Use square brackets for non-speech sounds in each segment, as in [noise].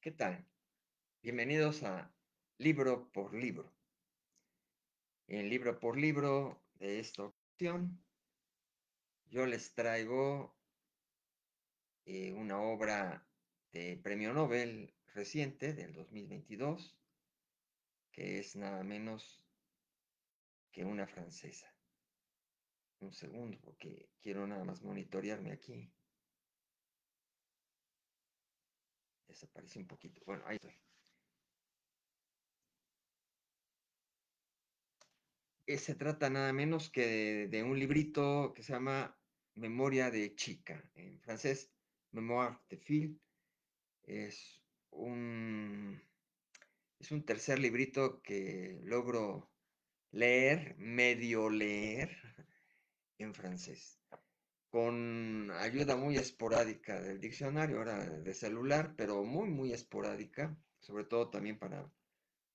¿Qué tal? Bienvenidos a Libro por Libro. En Libro por Libro de esta ocasión, yo les traigo eh, una obra de premio Nobel reciente del 2022, que es nada menos que una francesa. Un segundo, porque quiero nada más monitorearme aquí. desapareció un poquito. Bueno, ahí estoy. se trata nada menos que de, un librito que se llama Memoria de Chica, en francés, Memoire de Fil. Es un, es un tercer librito que logro leer, medio leer en francés con ayuda muy esporádica del diccionario, ahora de celular, pero muy, muy esporádica, sobre todo también para,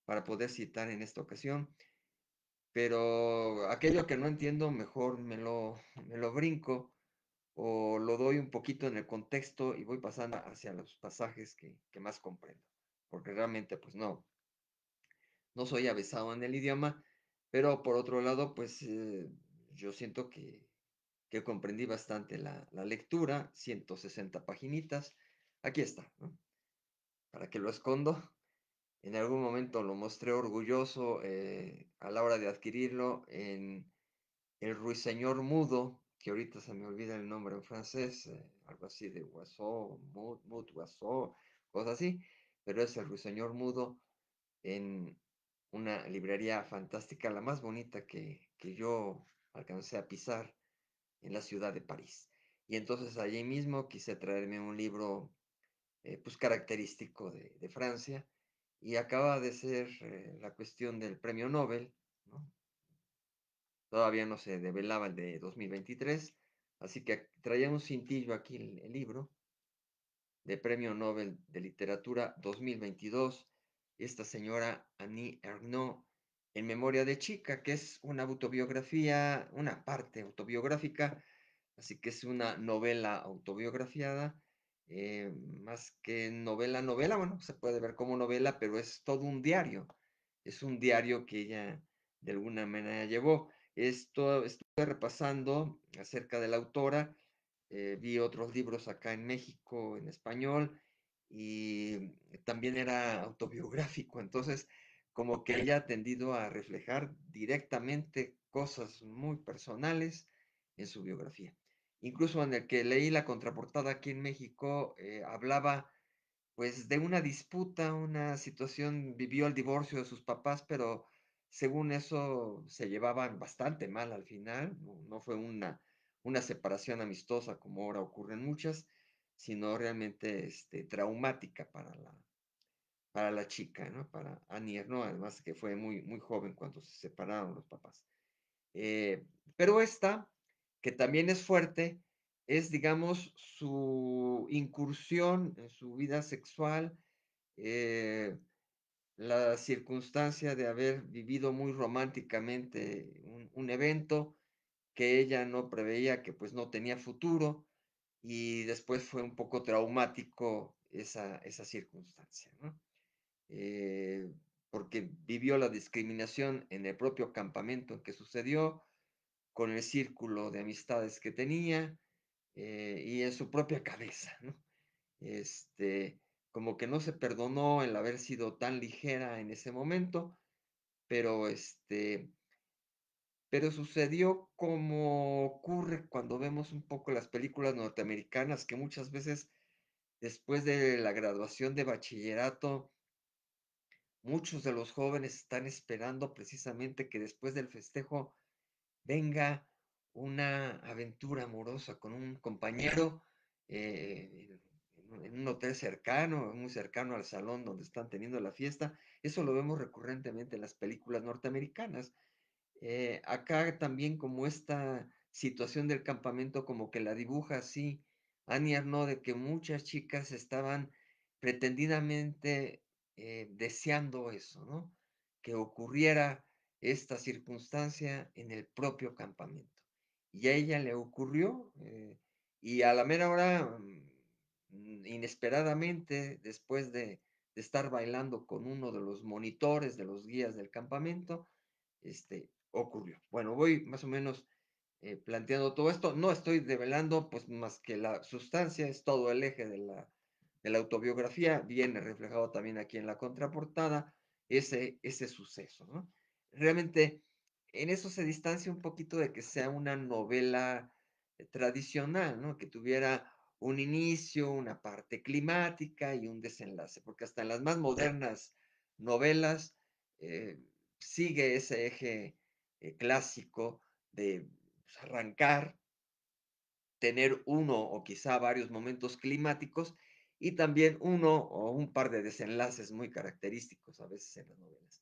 para poder citar en esta ocasión. Pero aquello que no entiendo, mejor me lo, lo brinco o lo doy un poquito en el contexto y voy pasando hacia los pasajes que, más comprendo, porque realmente pues no, no soy avesado en el idioma, pero por otro lado pues eh, yo siento que que comprendí bastante la, la lectura, 160 paginitas. Aquí está, ¿no? ¿Para que lo escondo? En algún momento lo mostré orgulloso eh, a la hora de adquirirlo en El Ruiseñor Mudo, que ahorita se me olvida el nombre en francés, eh, algo así de Guasó, Mut, Mut, cosas así, pero es El Ruiseñor Mudo en una librería fantástica, la más bonita que, que yo alcancé a pisar en la ciudad de París. Y entonces allí mismo quise traerme un libro eh, pues característico de, Francia y acaba de ser eh, la cuestión del premio Nobel, todavía no se develaba el de 2023, así que traía un cintillo aquí el, el libro de Premio Nobel de Literatura 2022, esta señora Annie Ernaux en memoria de chica, que es una autobiografía, una parte autobiográfica, así que es una novela autobiografiada, eh, más que novela, novela, bueno, se puede ver como novela, pero es todo un diario, es un diario que ella de alguna manera llevó. Esto estuve repasando acerca de la autora, eh, vi otros libros acá en México en español y también era autobiográfico, entonces como que ha tendido a reflejar directamente cosas muy personales en su biografía. Incluso en el que leí la contraportada aquí en México, eh, hablaba pues de una disputa, una situación, vivió el divorcio de sus papás, pero según eso se llevaban bastante mal al final, no, no fue una, una separación amistosa como ahora ocurren muchas, sino realmente este, traumática para la, para la chica, ¿no? Para Anier, ¿no? Además que fue muy, muy joven cuando se separaron los papás. Eh, pero esta, que también es fuerte, es, digamos, su incursión en su vida sexual, eh, la circunstancia de haber vivido muy románticamente un, evento que ella no preveía que pues no tenía futuro y después fue un poco traumático esa, esa circunstancia. ¿no? Eh, porque vivió la discriminación en el propio campamento en que sucedió, con el círculo de amistades que tenía eh, y en su propia cabeza, ¿no? Este, como que no se perdonó el haber sido tan ligera en ese momento, pero este, pero sucedió como ocurre cuando vemos un poco las películas norteamericanas, que muchas veces después de la graduación de bachillerato Muchos de los jóvenes están esperando precisamente que después del festejo venga una aventura amorosa con un compañero eh, en un hotel cercano, muy cercano al salón donde están teniendo la fiesta. Eso lo vemos recurrentemente en las películas norteamericanas. Eh, acá también como esta situación del campamento como que la dibuja así Annie Arnaud de que muchas chicas estaban pretendidamente eh, deseando eso, ¿no? Que ocurriera esta circunstancia en el propio campamento. Y a ella le ocurrió, eh, y a la mera hora, mm, mm, inesperadamente, después de, estar bailando con uno de los monitores, de los guías del campamento, este, ocurrió. Bueno, voy más o menos eh, planteando todo esto. No estoy develando, pues, más que la sustancia, es todo el eje de la, de la autobiografía, viene reflejado también aquí en la contraportada ese, ese suceso. Realmente en eso se distancia un poquito de que sea una novela eh, tradicional, que tuviera un inicio, una parte climática y un desenlace, porque hasta en las más modernas novelas eh, sigue ese eje eh, clásico de pues, arrancar, tener uno o quizá varios momentos climáticos y también uno o un par de desenlaces muy característicos a veces en las novelas.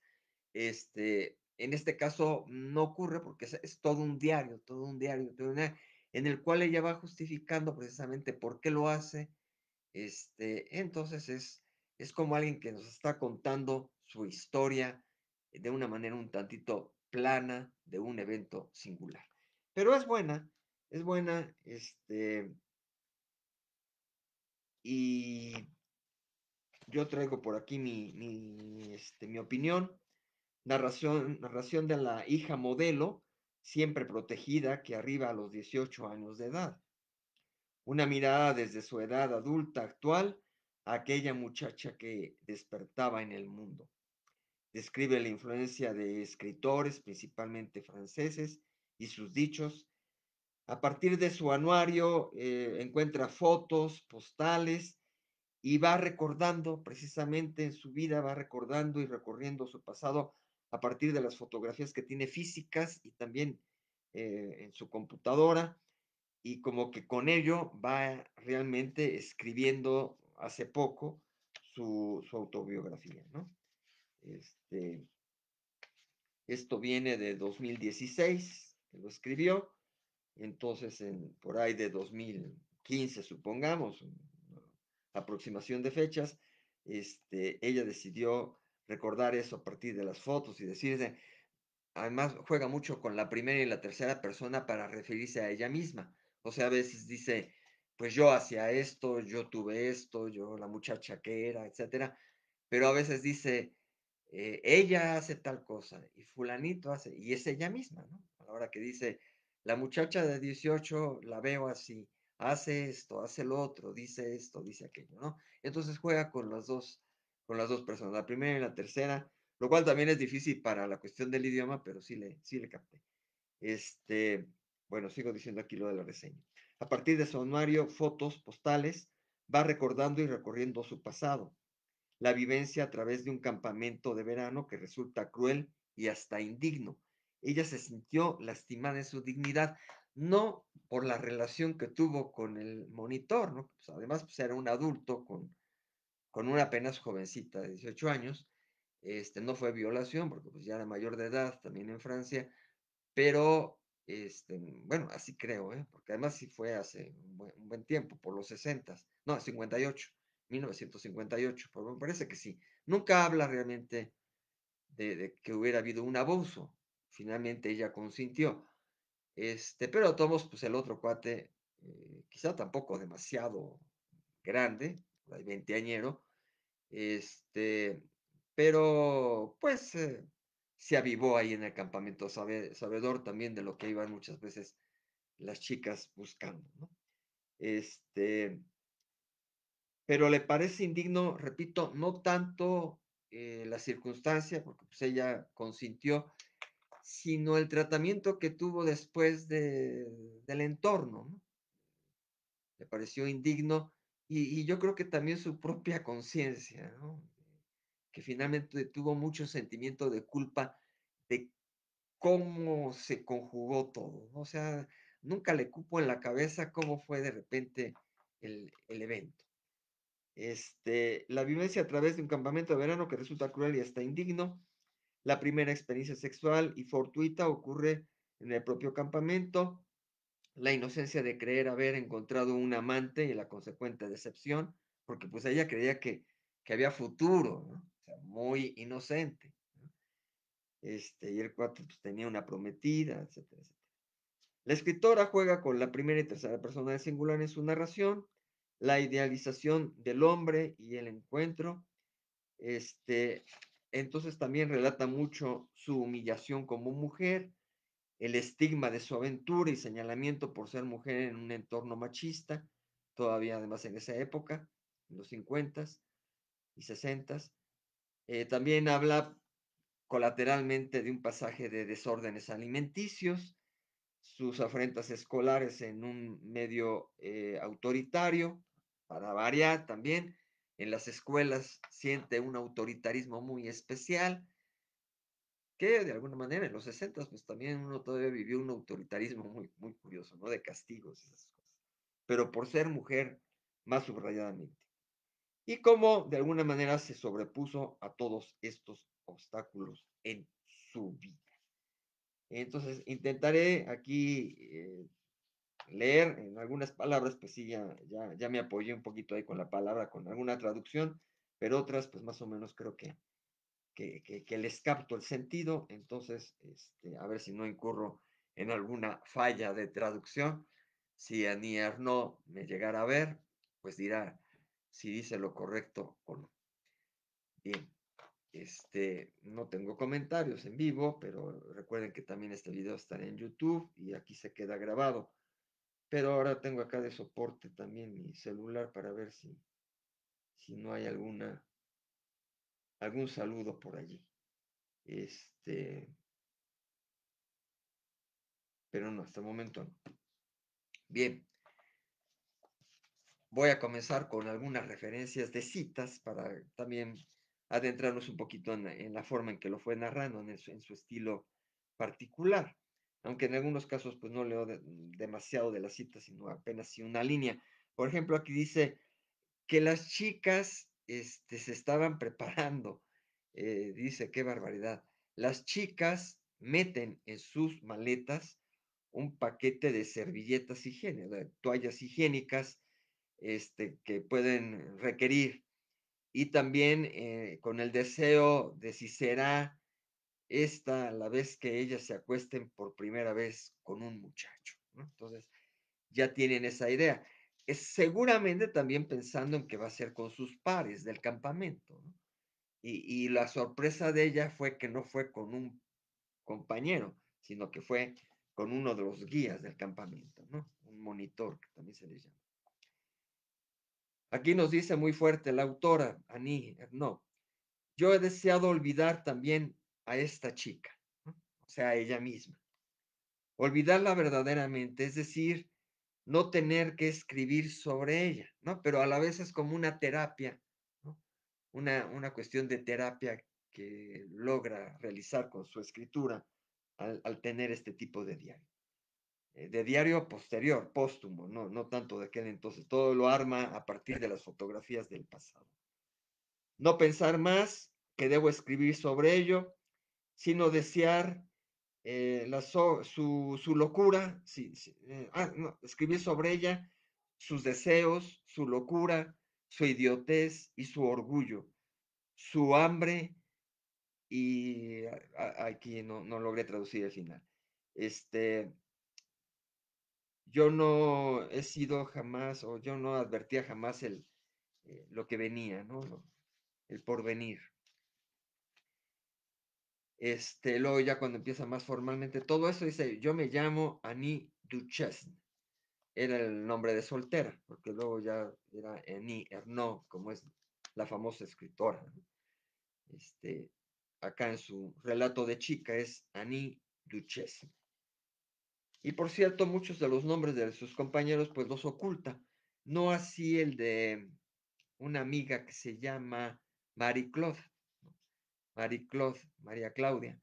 Este, en este caso no ocurre porque es, todo un diario, todo un diario, todo un diario, en el cual ella va justificando precisamente por qué lo hace. Este, entonces es, es como alguien que nos está contando su historia de una manera un tantito plana de un evento singular. Pero es buena, es buena, este, y yo traigo por aquí este, mi, opinión. Narración, narración de la hija modelo, siempre protegida, que arriba a los 18 años de edad. Una mirada desde su edad adulta actual a aquella muchacha que despertaba en el mundo. Describe la influencia de escritores, principalmente franceses, y sus dichos, a partir de su anuario eh, encuentra fotos, postales y va recordando precisamente en su vida, va recordando y recorriendo su pasado a partir de las fotografías que tiene físicas y también eh, en su computadora y como que con ello va realmente escribiendo hace poco su, autobiografía, este, esto viene de 2016, lo escribió, entonces en, por ahí de 2015, supongamos, aproximación de fechas, este, ella decidió recordar eso a partir de las fotos y decirse, además juega mucho con la primera y la tercera persona para referirse a ella misma. O sea, a veces dice, pues yo hacía esto, yo tuve esto, yo la muchacha que era, etcétera. Pero a veces dice, eh, ella hace tal cosa y fulanito hace, y es ella misma, ¿no? A la hora que dice, la muchacha de 18 la veo así, hace esto, hace lo otro, dice esto, dice aquello, ¿no? Entonces juega con las dos, con las dos personas, la primera y la tercera, lo cual también es difícil para la cuestión del idioma, pero sí le, sí le capté. Este, bueno, sigo diciendo aquí lo de la reseña. A partir de su anuario, fotos, postales, va recordando y recorriendo su pasado, la vivencia a través de un campamento de verano que resulta cruel y hasta indigno, ella se sintió lastimada en su dignidad, no por la relación que tuvo con el monitor, ¿no? Pues, además pues era un adulto con, con una apenas jovencita de 18 años, este, no fue violación, porque pues ya era mayor de edad también en Francia, pero este, bueno, así creo, ¿eh? porque además sí fue hace un buen, tiempo, por los 60, no, 58, 1958, pero me parece que sí. Nunca habla realmente de que hubiera habido un abuso, finalmente ella consintió. Este, pero tomos todos, pues el otro cuate, eh, quizá tampoco demasiado grande, veinteañero, este, pero pues eh, se avivó ahí en el campamento, sabedor también de lo que iban muchas veces las chicas buscando, Este, pero le parece indigno, repito, no tanto eh, la circunstancia, porque pues ella consintió, sino el tratamiento que tuvo después del entorno. Le pareció indigno y, yo creo que también su propia conciencia, que finalmente tuvo mucho sentimiento de culpa de cómo se conjugó todo. O sea, nunca le cupo en la cabeza cómo fue de repente el, evento. Este, la vivencia a través de un campamento de verano que resulta cruel y hasta indigno, la primera experiencia sexual y fortuita ocurre en el propio campamento. La inocencia de creer haber encontrado un amante y la consecuente decepción, porque pues ella creía que, que había futuro, o sea, muy inocente. Este, y el cuatro pues, tenía una prometida, etcétera, La escritora juega con la primera y tercera persona de singular en su narración, la idealización del hombre y el encuentro. Este, entonces también relata mucho su humillación como mujer, el estigma de su aventura y señalamiento por ser mujer en un entorno machista, todavía además en esa época, en los 50 y 60. Eh, también habla colateralmente de un pasaje de desórdenes alimenticios, sus afrentas escolares en un medio eh, autoritario, para variar también, en las escuelas siente un autoritarismo muy especial, que de alguna manera en los 60 pues también uno todavía vivió un autoritarismo muy, muy curioso, ¿no? De castigos y esas cosas. Pero por ser mujer, más subrayadamente. Y cómo de alguna manera se sobrepuso a todos estos obstáculos en su vida. Entonces, intentaré aquí eh, leer en algunas palabras, pues sí, ya, me apoyé un poquito ahí con la palabra, con alguna traducción, pero otras, pues más o menos creo que, les capto el sentido, entonces este, a ver si no incurro en alguna falla de traducción. Si Aniarno no me llegara a ver, pues dirá si dice lo correcto o no. Bien, este, no tengo comentarios en vivo, pero recuerden que también este video estará en YouTube y aquí se queda grabado. Pero ahora tengo acá de soporte también mi celular para ver si, si no hay alguna, algún saludo por allí. Este, pero no, hasta el momento no. Bien, voy a comenzar con algunas referencias de citas para también adentrarnos un poquito en, la forma en que lo fue narrando, en, en su estilo particular aunque en algunos casos pues no leo mm, demasiado de la cita, sino apenas si una línea. Por ejemplo, aquí dice que las chicas este, se estaban preparando. Eh, dice, qué barbaridad. Las chicas meten en sus maletas un paquete de servilletas higiénicas, de toallas higiénicas este, que pueden requerir. Y también eh, con el deseo de si será esta la vez que ellas se acuesten por primera vez con un muchacho. Entonces, ya tienen esa idea. Es seguramente también pensando en que va a ser con sus pares del campamento. Y, la sorpresa de ella fue que no fue con un compañero, sino que fue con uno de los guías del campamento, ¿no? un monitor, que también se le llama. Aquí nos dice muy fuerte la autora, Aní, no. Yo he deseado olvidar también esta chica, o sea, a ella misma. Olvidarla verdaderamente, es decir, no tener que escribir sobre ella, ¿no? Pero a la vez es como una terapia, una, una cuestión de terapia que logra realizar con su escritura al, tener este tipo de diario. Eh, de diario posterior, póstumo, no, no tanto de aquel entonces. Todo lo arma a partir de las fotografías del pasado. No pensar más que debo escribir sobre ello sino desear eh, su, locura, sí, eh, ah, escribir sobre ella sus deseos, su locura, su idiotez y su orgullo, su hambre y ah, aquí no, logré traducir el final. Este, yo no he sido jamás o yo no advertía jamás el, eh, lo que venía, ¿no? el porvenir. Este, luego ya cuando empieza más formalmente todo eso, dice, yo me llamo Annie Duchesne. Era el nombre de soltera, porque luego ya era Annie Ernaud, como es la famosa escritora. Este, acá en su relato de chica es Annie Duchesne. Y por cierto, muchos de los nombres de sus compañeros pues los oculta. No así el de una amiga que se llama Marie Claude, María Claudia,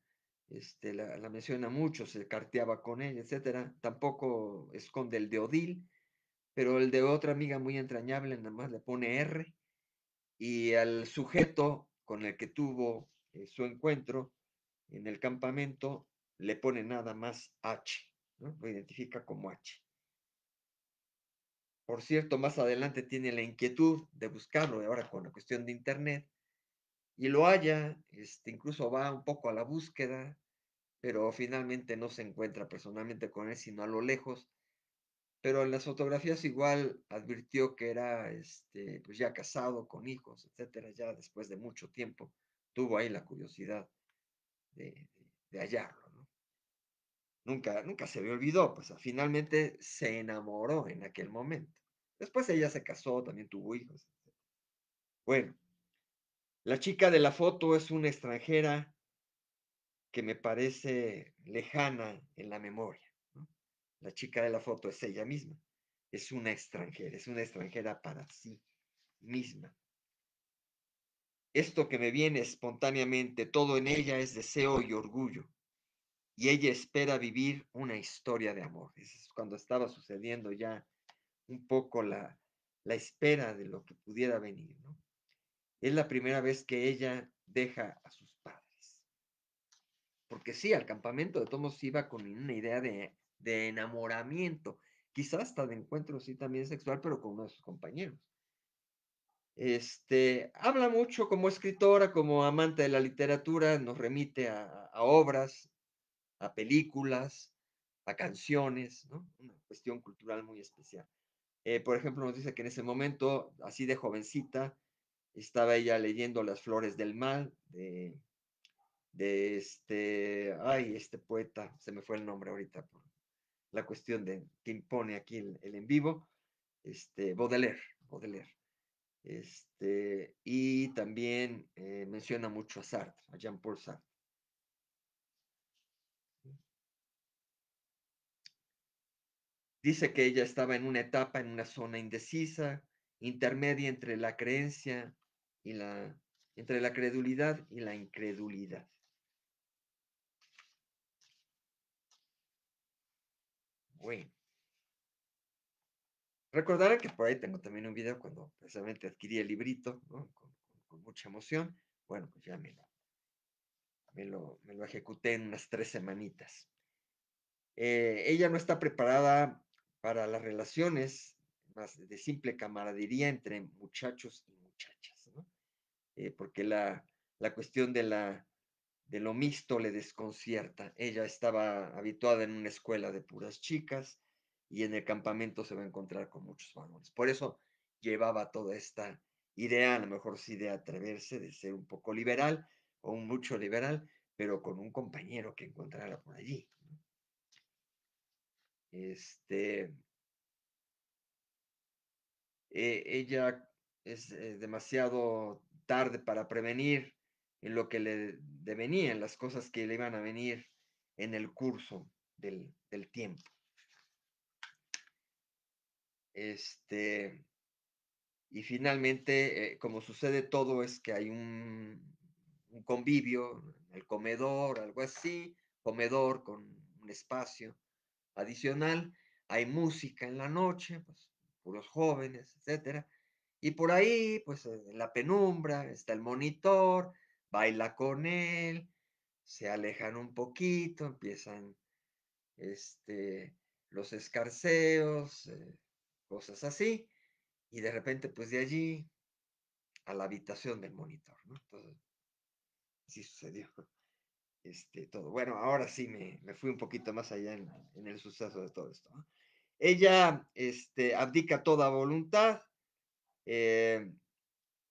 este, la, menciona mucho, se carteaba con ella, etcétera. Tampoco esconde el de Odil, pero el de otra amiga muy entrañable, nada más le pone R. Y al sujeto con el que tuvo eh, su encuentro en el campamento, le pone nada más H, lo identifica como H. Por cierto, más adelante tiene la inquietud de buscarlo, ahora con la cuestión de Internet, y lo halla, este, incluso va un poco a la búsqueda, pero finalmente no se encuentra personalmente con él, sino a lo lejos. Pero en las fotografías igual advirtió que era este, pues ya casado, con hijos, etcétera, ya después de mucho tiempo tuvo ahí la curiosidad de, hallarlo. ¿no? Nunca, nunca se le olvidó, pues finalmente se enamoró en aquel momento. Después ella se casó, también tuvo hijos. Bueno, la chica de la foto es una extranjera que me parece lejana en la memoria. La chica de la foto es ella misma, es una extranjera, es una extranjera para sí misma. Esto que me viene espontáneamente, todo en ella es deseo y orgullo. Y ella espera vivir una historia de amor. Es cuando estaba sucediendo ya un poco la, la espera de lo que pudiera venir. ¿no? es la primera vez que ella deja a sus padres. Porque sí, al campamento de Tomos iba con una idea de, enamoramiento, quizás hasta de encuentro, sí, también sexual, pero con uno de sus compañeros. Este, habla mucho como escritora, como amante de la literatura, nos remite a, obras, a películas, a canciones, Una cuestión cultural muy especial. Eh, por ejemplo, nos dice que en ese momento, así de jovencita, estaba ella leyendo Las Flores del Mal de, este, ay, este poeta, se me fue el nombre ahorita por la cuestión de que impone aquí el, en vivo, este, Baudelaire, Baudelaire. Este, y también eh, menciona mucho a Sartre, a Jean-Paul Sartre. Dice que ella estaba en una etapa, en una zona indecisa, intermedia entre la creencia y la, entre la credulidad y la incredulidad. Bueno. Recordarán que por ahí tengo también un video cuando precisamente adquirí el librito, ¿no? con, mucha emoción. Bueno, pues ya me lo, me lo, ejecuté en unas tres semanitas. Eh, ella no está preparada para las relaciones de simple camaradería entre muchachos y muchachas, eh, porque la, cuestión de, la, de lo mixto le desconcierta. Ella estaba habituada en una escuela de puras chicas y en el campamento se va a encontrar con muchos varones. Por eso llevaba toda esta idea, a lo mejor sí de atreverse, de ser un poco liberal o un mucho liberal, pero con un compañero que encontrara por allí. Este, eh, ella es eh, demasiado tarde para prevenir en lo que le devenían, las cosas que le iban a venir en el curso del, tiempo. Este, y finalmente, eh, como sucede todo, es que hay un, un convivio, el comedor, algo así, comedor con un espacio adicional, hay música en la noche, pues los jóvenes, etcétera. Y por ahí, pues eh, la penumbra, está el monitor, baila con él, se alejan un poquito, empiezan este, los escarceos, eh, cosas así, y de repente, pues de allí a la habitación del monitor, ¿no? Entonces, así sucedió [laughs] este, todo. Bueno, ahora sí me, me fui un poquito más allá en, en el suceso de todo esto. ¿no? Ella este, abdica toda voluntad. Eh,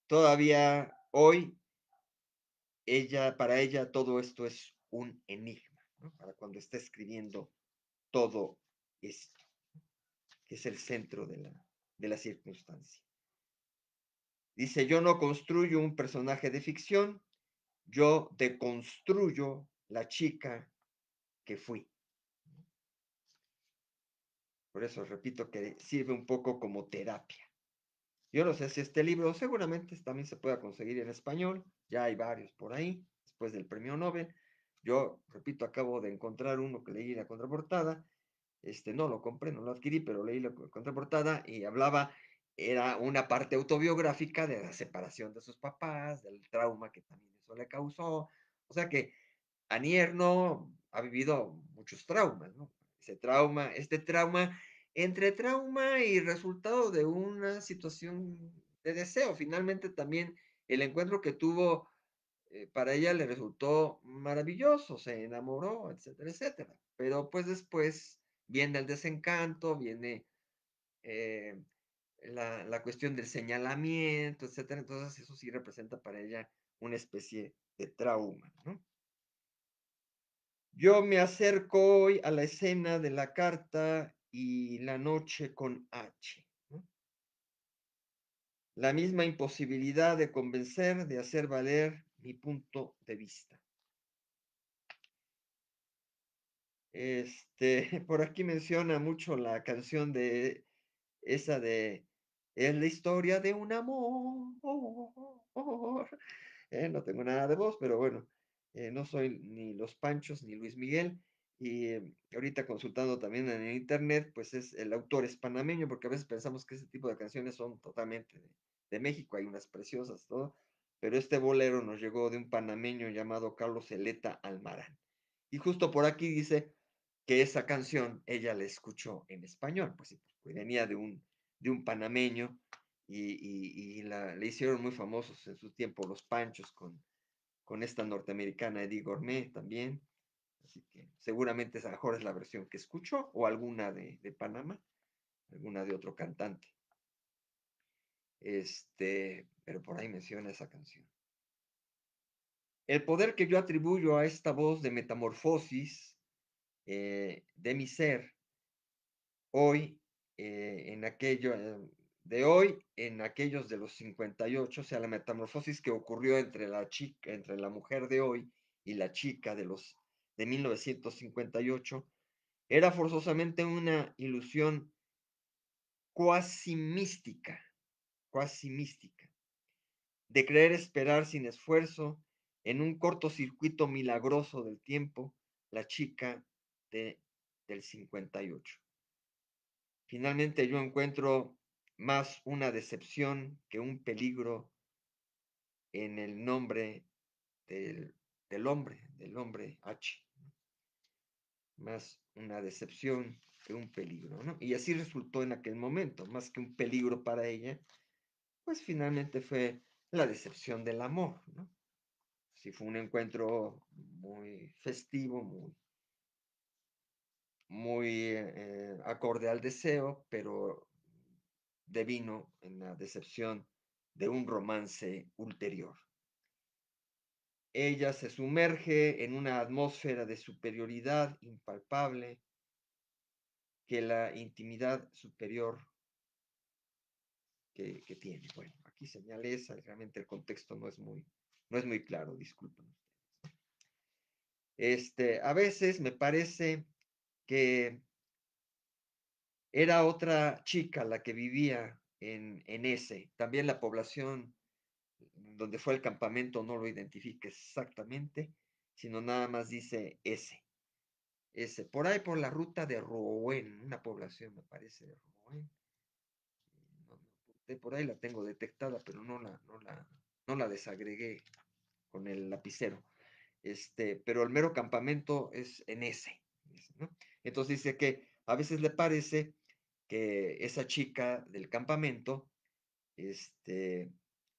todavía hoy, ella, para ella todo esto es un enigma, para cuando está escribiendo todo esto, que es el centro de la, de la circunstancia. Dice, yo no construyo un personaje de ficción, yo deconstruyo la chica que fui. Por eso repito que sirve un poco como terapia. Yo no sé si este libro seguramente también se pueda conseguir en español, ya hay varios por ahí, después del premio Nobel. Yo, repito, acabo de encontrar uno que leí la contraportada, este, no lo compré, no lo adquirí, pero leí la contraportada y hablaba, era una parte autobiográfica de la separación de sus papás, del trauma que también eso le causó. O sea que Anierno ha vivido muchos traumas, ¿no? este trauma, este trauma, entre trauma y resultado de una situación de deseo, finalmente también el encuentro que tuvo eh, para ella le resultó maravilloso, se enamoró, etcétera, etcétera. Pero pues después viene el desencanto, viene eh, la, la, cuestión del señalamiento, etcétera. Entonces eso sí representa para ella una especie de trauma, ¿no? Yo me acerco hoy a la escena de la carta y la noche con H. La misma imposibilidad de convencer, de hacer valer mi punto de vista. Este, [laughs] por aquí menciona mucho la canción de esa de es la historia de un amor. [laughs] Eh, no tengo nada de voz, pero bueno. Eh, no soy ni Los Panchos ni Luis Miguel. Y em, ahorita consultando también en internet, pues es el autor es panameño, porque a veces pensamos que ese tipo de canciones son totalmente de, México, hay unas preciosas, todo, pero este bolero nos llegó de un panameño llamado Carlos Eleta Almarán. Y justo por aquí dice que esa canción ella la escuchó en español, pues venía de un, de un panameño y, la, le hicieron muy famosos en su tiempo los panchos con con esta norteamericana Eddie Gourmet también. Así que seguramente esa mejor es la versión que escucho o alguna de, Panamá, alguna de otro cantante. Este, pero por ahí menciona esa canción. El poder que yo atribuyo a esta voz de metamorfosis eh, de mi ser hoy eh, en aquello, eh, de hoy en aquellos de los 58, o sea, la metamorfosis que ocurrió entre la chica, entre la mujer de hoy y la chica de los de 1958, era forzosamente una ilusión cuasi mística, cuasi mística, de creer esperar sin esfuerzo, en un cortocircuito milagroso del tiempo, la chica de, del 58. Finalmente yo encuentro más una decepción que un peligro en el nombre del, hombre, del hombre H. Más una decepción que un peligro, ¿no? Y así resultó en aquel momento, más que un peligro para ella, pues finalmente fue la decepción del amor, ¿no? Sí fue un encuentro muy festivo, muy, muy eh, eh, acorde al deseo, pero vino en la decepción de un romance ulterior. Ella se sumerge en una atmósfera de superioridad impalpable que la intimidad superior que, que tiene. Bueno, aquí señalé esa, realmente el contexto no es muy, no es muy claro, disculpen Este, a veces me parece que era otra chica la que vivía en, en ese. También la población donde fue el campamento no lo identifique exactamente, sino nada más dice ese. Ese. Por ahí por la ruta de Rouen, una población me parece de Rouen. por ahí la tengo detectada, pero no la, la, no la desagregué con el lapicero. Este, pero el mero campamento es en ese. Entonces dice que a veces le parece que esa chica del campamento este,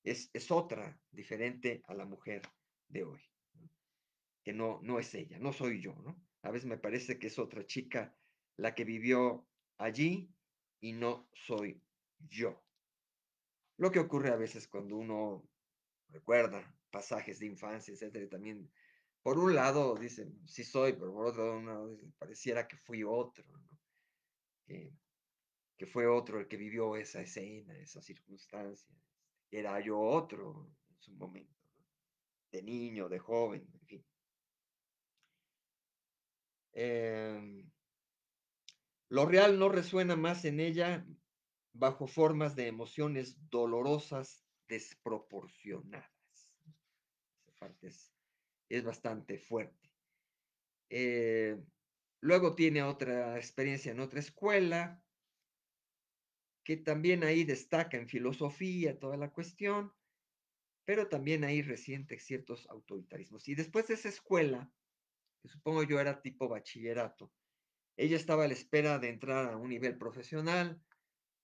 es, otra, diferente a la mujer de hoy, que no, no es ella, no soy yo, ¿no? A veces me parece que es otra chica la que vivió allí y no soy yo. Lo que ocurre a veces cuando uno recuerda pasajes de infancia, etcétera, y también, por un lado, dice, sí soy, pero por otro lado, pareciera que fui otro, ¿no? que, fue otro el que vivió esa escena, esa circunstancia. Este, era yo otro en su momento, de niño, de joven, en fin. Em, lo real no resuena más en ella bajo formas de emociones dolorosas desproporcionadas. Esa parte es, bastante fuerte. Eh, Luego tiene otra experiencia en otra escuela, que también ahí destaca en filosofía toda la cuestión, pero también ahí resiente ciertos autoritarismos. Y después de esa escuela, que supongo yo era tipo bachillerato, ella estaba a la espera de entrar a un nivel profesional,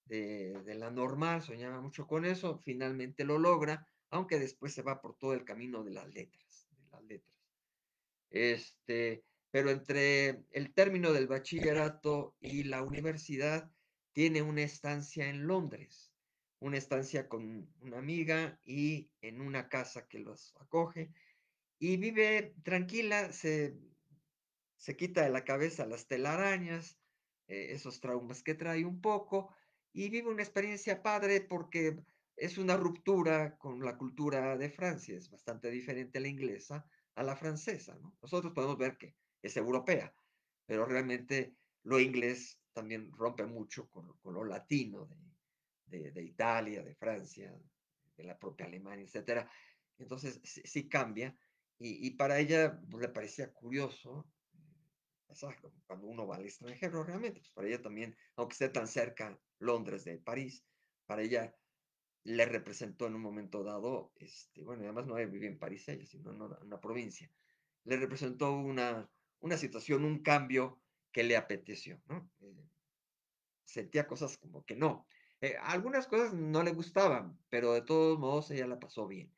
de, la normal, soñaba mucho con eso, finalmente lo logra, aunque después se va por todo el camino de las letras, de las letras. Este, pero entre el término del bachillerato y la universidad tiene una estancia en Londres, una estancia con una amiga y en una casa que los acoge y vive tranquila, se, quita de la cabeza las telarañas, eh, esos traumas que trae un poco y vive una experiencia padre porque es una ruptura con la cultura de Francia, es bastante diferente la inglesa a la francesa. Nosotros podemos ver que es europea, pero realmente lo inglés también rompe mucho con, con lo latino de, de, Italia, de Francia, de la propia Alemania, etc. Entonces sí, cambia y, y, para ella pues, le parecía curioso eh, cuando uno va al extranjero realmente, pues, para ella también, aunque esté tan cerca Londres de París, para ella le representó en un momento dado, este, bueno, además no vive en París ella, sino en una provincia, le representó una, una situación, un cambio que le apeteció, eh, sentía cosas como que no. Eh, algunas cosas no le gustaban, pero de todos modos ella la pasó bien.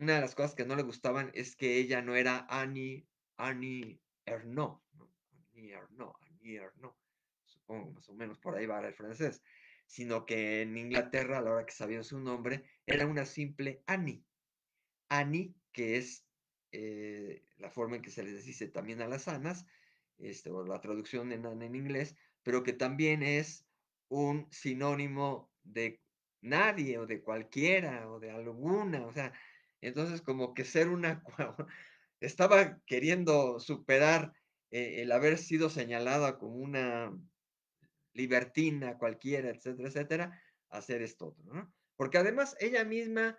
Una de las cosas que no le gustaban es que ella no era Annie, Annie Erno ¿no? Annie Erno Annie Erno supongo más o menos por ahí va el francés, sino que en Inglaterra, a la hora que sabían su nombre, era una simple Annie. Annie, que es eh, la forma en que se les dice también a las sanas, este, o la traducción en, en inglés, pero que también es un sinónimo de nadie o de cualquiera o de alguna, o sea, entonces como que ser una, [laughs] estaba queriendo superar eh, el haber sido señalada como una libertina cualquiera, etcétera, etcétera, hacer esto ¿no? Porque además ella misma,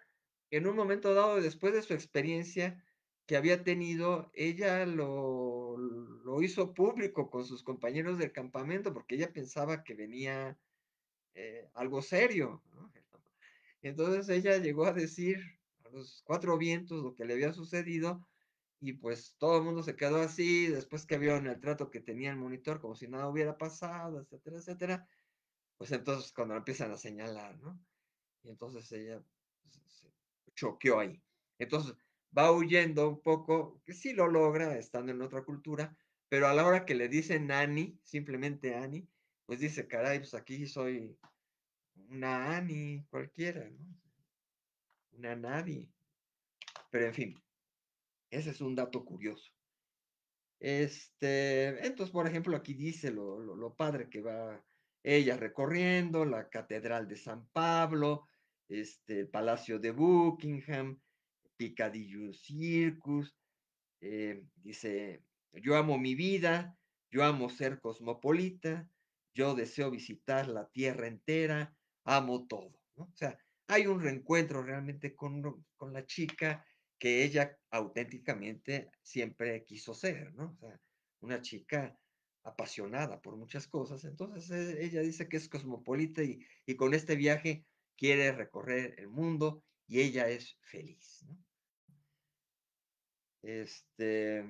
en un momento dado, después de su experiencia, que había tenido, ella lo, lo, hizo público con sus compañeros del campamento porque ella pensaba que venía eh, algo serio. Entonces ella llegó a decir a los cuatro vientos lo que le había sucedido y pues todo el mundo se quedó así, después que vieron el trato que tenía el monitor como si nada hubiera pasado, etcétera, etcétera, pues entonces cuando empiezan a señalar, ¿no? Y entonces ella se choqueó ahí. Entonces, va huyendo un poco, que sí lo logra estando en otra cultura, pero a la hora que le dicen Annie, simplemente Annie, pues dice, caray, pues aquí soy una Annie cualquiera, ¿no? Una nadie. Pero en fin, ese es un dato curioso. Este, entonces, por ejemplo, aquí dice lo, padre que va ella recorriendo la Catedral de San Pablo, este, el Palacio de Buckingham, Picadillo Circus, eh, dice, yo amo mi vida, yo amo ser cosmopolita, yo deseo visitar la tierra entera, amo todo. O sea, hay un reencuentro realmente con, la chica que ella auténticamente siempre quiso ser, ¿no? O sea, una chica apasionada por muchas cosas. Entonces e, ella dice que es cosmopolita y, y con este viaje quiere recorrer el mundo y ella es feliz. ¿no? este,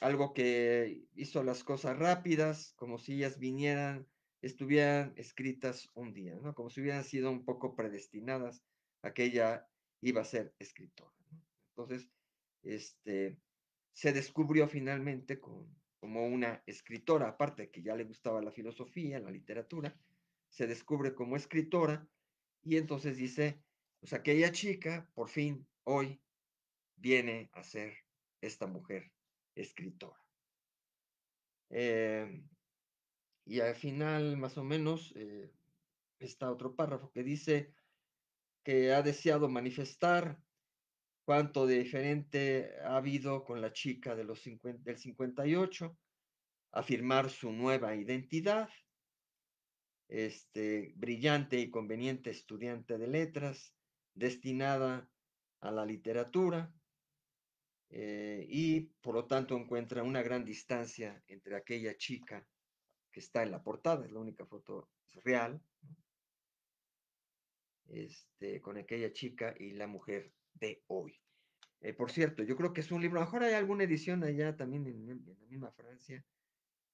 algo que hizo las cosas rápidas, como si ellas vinieran, estuvieran escritas un día, ¿no? Como si hubieran sido un poco predestinadas a que ella iba a ser escritora. Entonces, este, se descubrió finalmente como una escritora, aparte que ya le gustaba la filosofía, la literatura, se descubre como escritora y entonces dice, pues aquella chica por fin hoy viene a ser esta mujer escritora. Eh, y al final, más o menos, eh, está otro párrafo que dice que ha deseado manifestar cuánto de diferente ha habido con la chica de los del 58, afirmar su nueva identidad, este, brillante y conveniente estudiante de letras, destinada a la literatura, eh, y por lo tanto encuentra una gran distancia entre aquella chica que está en la portada, es la única foto real, este, con aquella chica y la mujer de hoy. Eh, por cierto, yo creo que es un libro, a lo mejor hay alguna edición allá también en, la misma Francia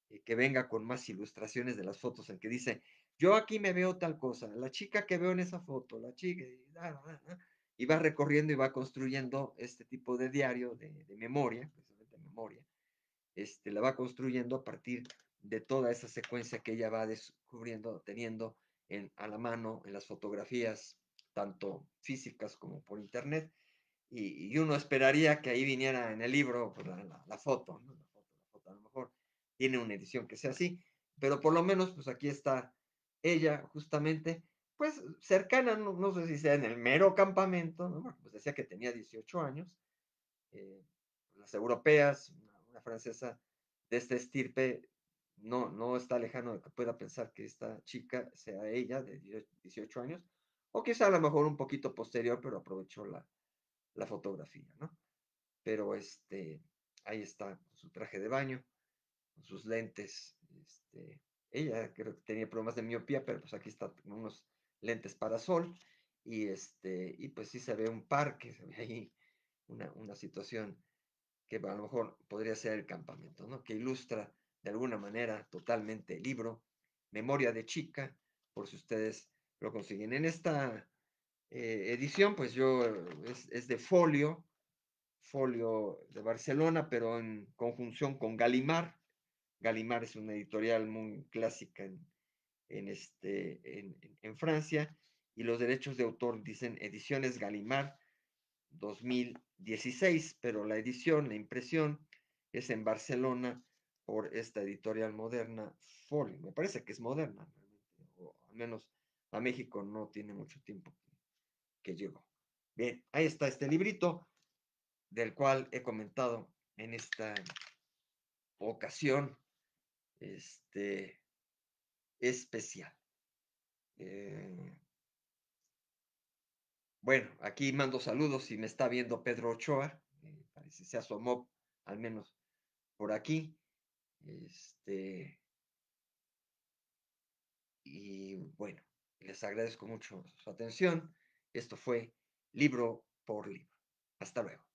eh, que venga con más ilustraciones de las fotos en que dice, yo aquí me veo tal cosa, la chica que veo en esa foto, la chica, ah, ah, ah, y va recorriendo y va construyendo este tipo de diario de, memoria, precisamente memoria, este, la va construyendo a partir de toda esa secuencia que ella va descubriendo, teniendo en, a la mano en las fotografías, tanto físicas como por internet, y, uno esperaría que ahí viniera en el libro pues, la, foto, la, foto, la foto, a lo mejor tiene una edición que sea así, pero por lo menos pues aquí está ella justamente pues cercana, no, sé si sea en el mero campamento, pues decía que tenía 18 años, eh, las europeas, una, francesa de esta estirpe, no, no está lejano de que pueda pensar que esta chica sea ella de 18 años, o quizá a lo mejor un poquito posterior, pero aprovechó la, la fotografía, ¿no? Pero este, ahí está, su traje de baño, con sus lentes, este, ella creo que tenía problemas de miopía, pero pues aquí está, unos lentes para sol, y, este, y pues sí se ve un parque, se ve ahí una, situación que a lo mejor podría ser el campamento, ¿no? Que ilustra de alguna manera totalmente el libro, Memoria de Chica, por si ustedes lo consiguen. En esta eh, edición, pues yo, eh, es, es, de folio, folio de Barcelona, pero en conjunción con Galimar. Galimar es una editorial muy clásica en, en, este, en, en Francia y los derechos de autor dicen Ediciones Galimard 2016, pero la edición, la impresión es en Barcelona por esta editorial moderna Foley Me parece que es moderna, o al menos a México no tiene mucho tiempo que llegó. Bien, ahí está este librito del cual he comentado en esta ocasión. Este, especial. Eh, bueno, aquí mando saludos si me está viendo Pedro Ochoa, eh, parece se asomó al menos por aquí. Este, y bueno, les agradezco mucho su atención. Esto fue libro por libro. Hasta luego.